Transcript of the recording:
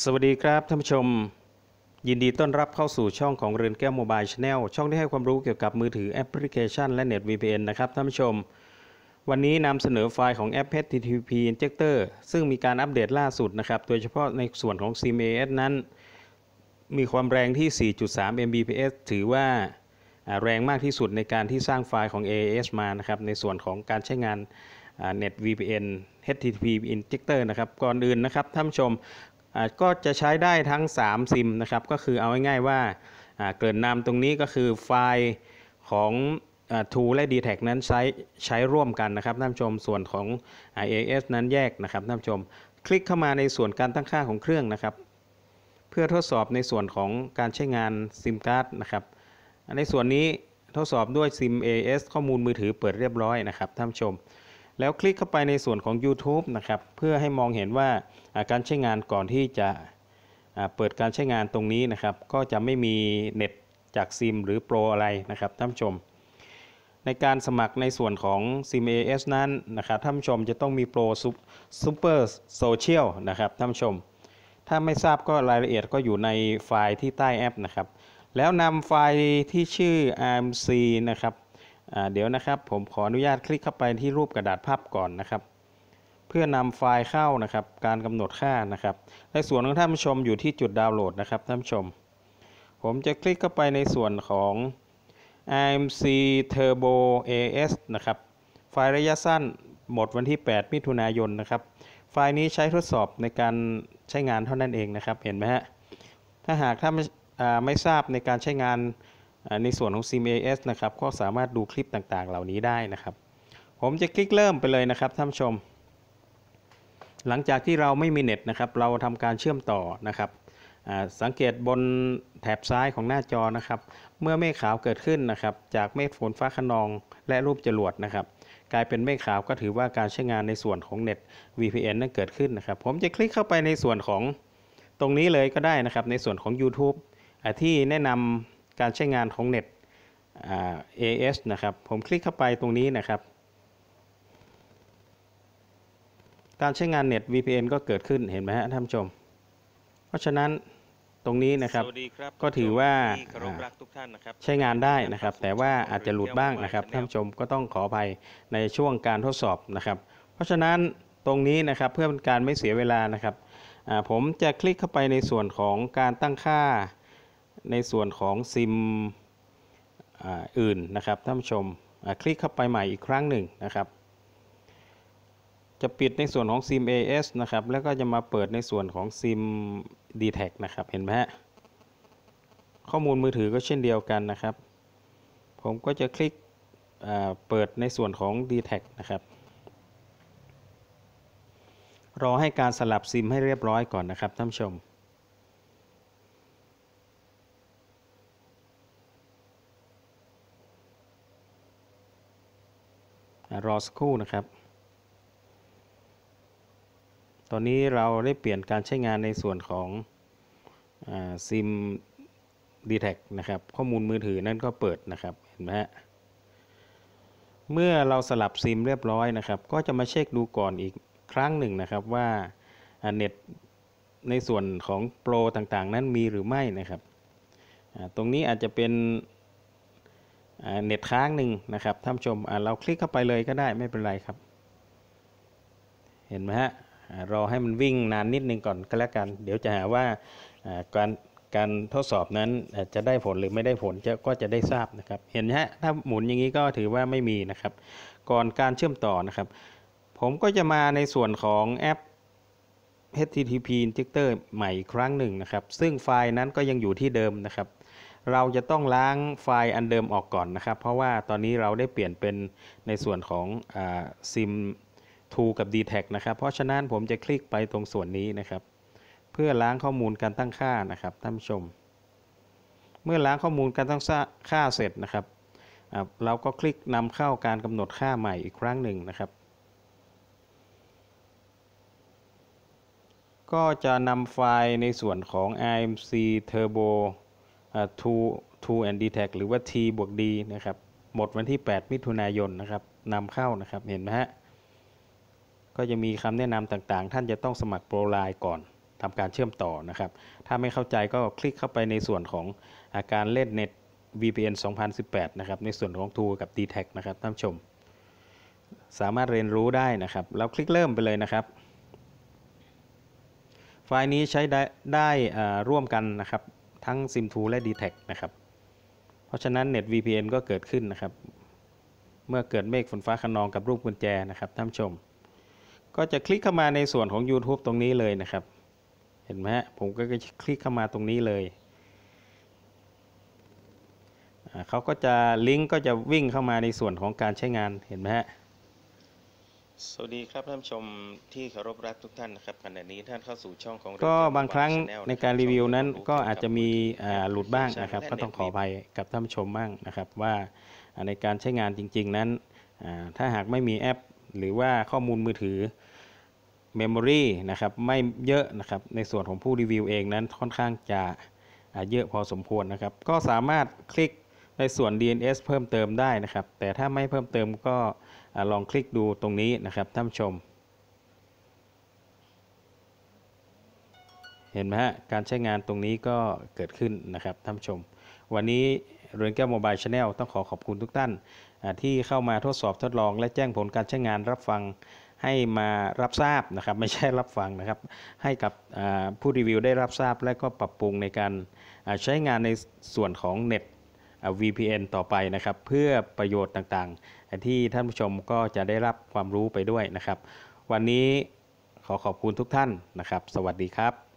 สวัสดีครับท่านผู้ชม ยินดีต้อนรับเข้าสู่ช่องของเรือนแก้วโมบายชาแนล ช่องที่ให้ความรู้เกี่ยวกับมือถือแอปพลิเคชันและเน็ต VPN นะครับท่านผู้ชม วันนี้นำเสนอไฟล์ของแอป HTTP Injector ซึ่งมีการอัปเดตล่าสุดนะครับโดยเฉพาะในส่วนของ CMAS นั้น มีความแรงที่ 4.3 Mbps ถือว่าแรงมากที่สุดในการที่สร้างไฟล์ของ AAS มานะครับในส่วนของการใช้งานเน็ต VPN HTTP Injector นะครับก่อนอื่นนะครับท่านผู้ชมก็จะใช้ได้ทั้ง 3 ซิมนะครับก็คือเอาง่ายๆว่าเกิดนามตรงนี้ก็คือไฟล์ของทูและ d t แทนั้นใช้ใช้ร่วมกันนะครับท่านชมส่วนของ IAS นั้นแยกนะครับท่านชม คลิกเข้ามาในส่วนการตั้งค่าของเครื่องนะครับ เพื่อทดสอบในส่วนของการใช้งานซิมการ์ดนะครับ ในส่วนนี้ทดสอบด้วยซิม AS ข้อมูลมือถือเปิดเรียบร้อยนะครับท่านชมแล้วคลิกเข้าไปในส่วนของ YouTube นะครับ เพื่อให้มองเห็นว่าการใช้งานก่อนที่จะเปิดการใช้งานตรงนี้นะครับก็จะไม่มีเน็ตจากซิมหรือโปรอะไรนะครับท่านผู้ชมในการสมัครในส่วนของ SIM AS นั้นนะครับท่านผู้ชมจะต้องมีโปรซูเปอร์โซเชียลนะครับท่านผู้ชม ถ้าไม่ทราบก็รายละเอียดก็อยู่ในไฟล์ที่ใต้แอปนะครับ แล้วนำไฟล์ที่ชื่อ RMC นะครับเดี๋ยวนะครับ ผมขออนุญาตคลิกเข้าไปที่รูปกระดาษภาพก่อนนะครับ เพื่อนำไฟล์เข้า นะครับ การกำหนดค่า นะครับในส่วนของ ท่านผู้ชมอยู่ที่จุด ดาวน์โหลดนะครับ ท่านผู้ชม ผมจะคลิกเข้าไปในส่วนของ IMC Turbo AS นะครับ ไฟล์ระยะสั้นหมดวันที่ 8 มิถุนายนนะครับไฟล์นี้ใช้ทดสอบในการใช้งานเท่านั้นเองนะครับเห็นไหมฮะถ้าหากถ้าไม่ทราบในการใช้งานในส่วนของ CMAS นะครับก็สามารถดูคลิปต่างๆ เหล่านี้ได้นะครับ ผมจะคลิกเริ่มไปเลยนะครับท่านชม หลังจากที่เราไม่มีเน็ตนะครับ เราทำการเชื่อมต่อนะครับ สังเกตบนแถบซ้ายของหน้าจอนะครับ เมื่อเมฆขาวเกิดขึ้นนะครับจากเมฆฝนฟ้าขนองและรูปจรวดนะครับ กลายเป็นเมฆขาวก็ถือว่าการใช้งานในส่วนของเน็ต VPN นั้นเกิดขึ้นนะครับ ผมจะคลิกเข้าไปในส่วนของตรงนี้เลยก็ได้นะครับ ในส่วนของ YouTube ที่แนะนำการใช้งานของเน็ต AS นะครับ ผมคลิกเข้าไปตรงนี้นะครับ การใช้งานเน็ต VPN ก็เกิดขึ้นเห็นไหมฮะท่านผู้ชม เพราะฉะนั้นตรงนี้นะครับก็ถือว่าใช้งานได้นะครับ แต่ว่าอาจจะหลุดบ้างนะครับท่านผู้ชมก็ต้องขออภัยในช่วงการทดสอบนะครับ เพราะฉะนั้นตรงนี้นะครับเพื่อเป็นการไม่เสียเวลานะครับ ผมจะคลิกเข้าไปในส่วนของการตั้งค่าในส่วนของซิมอื่นนะครับท่านผู้ชมคลิกเข้าไปใหม่อีกครั้งหนึ่งนะครับจะปิดในส่วนของซิม AS นะครับ แล้วก็จะมาเปิดในส่วนของซิม d t แทนะครับ เห็นไหมฮะข้อมูลมือถือก็เช่นเดียวกันนะครับผมก็จะคลิกเปิดในส่วนของ d t แทนะครับ รอให้การสลับซิมให้เรียบร้อยก่อน นะครับท่านผู้ชมรอสักครู่ นะครับ ตอนนี้เราได้เปลี่ยนการใช้งานในส่วนของซิม d t แทนะครับข้อมูลมือถือนั่นก็เปิดนะครับเห็นไหมฮะ เมื่อเราสลับซิมเรียบร้อยนะครับ ก็จะมาเช็คดูก่อนอีกครั้งหนึ่งนะครับว่าเน็ตในส่วนของโปรต่างๆ นั้นมีหรือไม่นะครับ ตรงนี้อาจจะเป็นเน็ตค้างหนึ่งนะครับท่านชมเราคลิกเข้าไปเลยก็ได้ไม่เป็นไรครับ เห็นไหมฮะรอให้มันวิ่งนานนิดนึงก่อนก็แล้วกันเดี๋ยวจะหาว่าการการทดสอบนั้นจะได้ผลหรือไม่ได้ผลจะก็จะได้ทราบนะครับ เห็นฮะถ้าหมุนอย่างนี้ก็ถือว่าไม่มีนะครับ ก่อนการเชื่อมต่อนะครับ ผมก็จะมาในส่วนของแอป HTTP injector ใหม่อีกครั้งหนึ่งนะครับ ซึ่งไฟล์นั้นก็ยังอยู่ที่เดิมนะครับเราจะต้องล้างไฟล์อันเดิมออกก่อนนะครับ เพราะว่าตอนนี้เราได้เปลี่ยนเป็นในส่วนของซิม2กับ d t แทนะครับ เพราะฉะนั้นผมจะคลิกไปตรงส่วนนี้นะครับ เพื่อล้างข้อมูลการตั้งค่านะครับท่านผู้ชม เมื่อล้างข้อมูลการตั้งค่าเสร็จนะครับเราก็คลิกนำเข้าการกำหนดค่าใหม่อีกครั้งหนึ่งนะครับ ก็จะนำไฟล์ในส่วนของ IMC Turbo to to and detect หรือว่า t บวก d นะครับ หมดวันที่ 8 มิถุนายนนะครับนำเข้านะครับเห็นไหมฮะก็จะมีคำแนะนำต่างๆ ท่านจะต้องสมัครโปรไลน์ก่อนทำการเชื่อมต่อนะครับ ถ้าไม่เข้าใจก็คลิกเข้าไปในส่วนของอาการเล่นเน็ต VPN 2018 นะครับ ในส่วนของ t o กับ d t e c นะครับท่านชม สามารถเรียนรู้ได้นะครับ แล้วคลิกเริ่มไปเลยนะครับ ไฟล์นี้ใช้ได้ไดร่วมกันนะครับทั้ง SIM2 และ d t a c นะครับ เพราะฉะนั้น Net VPN ก็เกิดขึ้นนะครับ เมื่อเกิดเมฆฝนฟ้าขนองกับรูปกุญแจนะครับท่านชม ก็จะคลิกเข้ามาในส่วนของ YouTube ตรงนี้เลยนะครับ เห็นไหมฮะ ผมก็จะคลิกเข้ามาตรงนี้เลย เขาก็จะลิงก์ก็จะวิ่งเข้ามาในส่วนของการใช้งาน เห็นไหมฮะสวัสดีครับท่านชมที่เคารพรักทุกท่านนะครับขณะนี้ท่านเข้าสู่ช่องของก็บางครั้งในการรีวิว นั้นก็อาจจะมีหลุด บ้าง นะ ครับก็ต้อง ขออภัยกับท่านชมบ้างนะครับว่าในการใช้งานจริง ๆนั้นถ้าหากไม่มีแอป หรือว่าข้อมูลมือถือเมมโมรีนะครับไม่เยอะนะครับในส่วนของผู้รีวิวเองนั้นค่อนข้างจะเยอะพอสมควรนะครับ ก็สามารถคลิกในส่วน DNS เพิ่มเติมได้นะครับ แต่ถ้าไม่เพิ่มเติมก็ลองคลิกดูตรงนี้ นะครับ ท่านชม เห็นไหมฮะ การใช้งานตรงนี้ก็เกิดขึ้น นะครับ ท่านชม วันนี้เรือนแก้วโมบายชาแนลต้องขอขอบคุณทุกท่านที่เข้ามาทดสอบทดลองและแจ้งผลการใช้งานรับฟังให้มารับทราบนะครับไม่ใช่รับฟังนะครับ ให้กับผู้รีวิวได้รับทราบและก็ปรับปรุงในการใช้งานในส่วนของเน็ต VPN ต่อไปนะครับ เพื่อประโยชน์ต่างๆ ที่ท่านผู้ชมก็จะได้รับความรู้ไปด้วยนะครับ วันนี้ขอขอบคุณทุกท่านนะครับ สวัสดีครับ